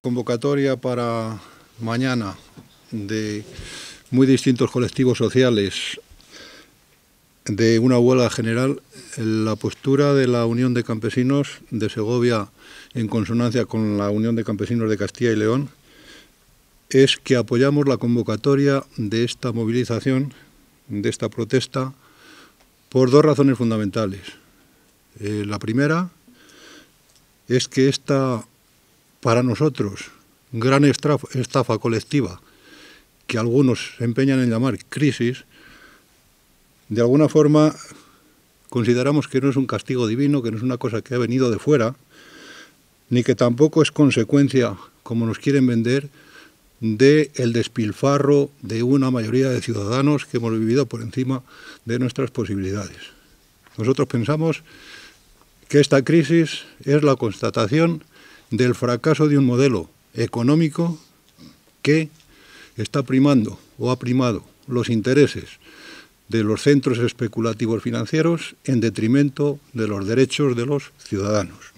Convocatoria para mañana de muy distintos colectivos sociales de una huelga general, la postura de la Unión de Campesinos de Segovia en consonancia con la Unión de Campesinos de Castilla y León es que apoyamos la convocatoria de esta movilización, de esta protesta, por dos razones fundamentales. Eh, la primera es que esta para nosotros gran estafa, colectiva que algunos se empeñan en llamar crisis, de alguna forma consideramos que no es un castigo divino, que no es una cosa que ha venido de fuera, ni que tampoco es consecuencia, como nos quieren vender, de el despilfarro de una mayoría de ciudadanos que hemos vivido por encima de nuestras posibilidades. Nosotros pensamos que esta crisis es la constatación del fracaso de un modelo económico que está primando o ha primado los intereses de los centros especulativos financieros en detrimento de los derechos de los ciudadanos.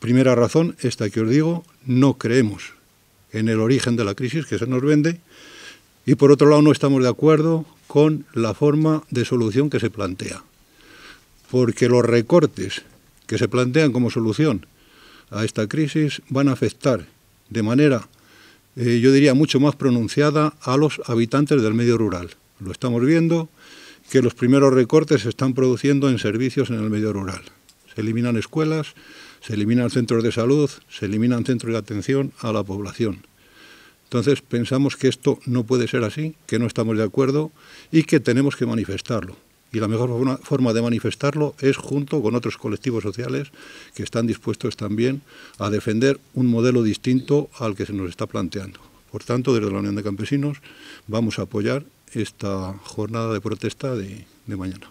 Primera razón, esta que os digo, no creemos en el origen de la crisis que se nos vende y por otro lado no estamos de acuerdo con la forma de solución que se plantea, porque los recortes que se plantean como solución a esta crisis van a afectar de manera, eh, yo diría, mucho más pronunciada a los habitantes del medio rural. Lo estamos viendo, que los primeros recortes se están produciendo en servicios en el medio rural. Se eliminan escuelas, se eliminan centros de salud, se eliminan centros de atención a la población. Entonces pensamos que esto no puede ser así, que no estamos de acuerdo y que tenemos que manifestarlo y la mejor forma de manifestarlo es junto con otros colectivos sociales que están dispuestos también a defender un modelo distinto al que se nos está planteando. Por tanto, desde la Unión de Campesinos vamos a apoyar esta jornada de protesta de, mañana.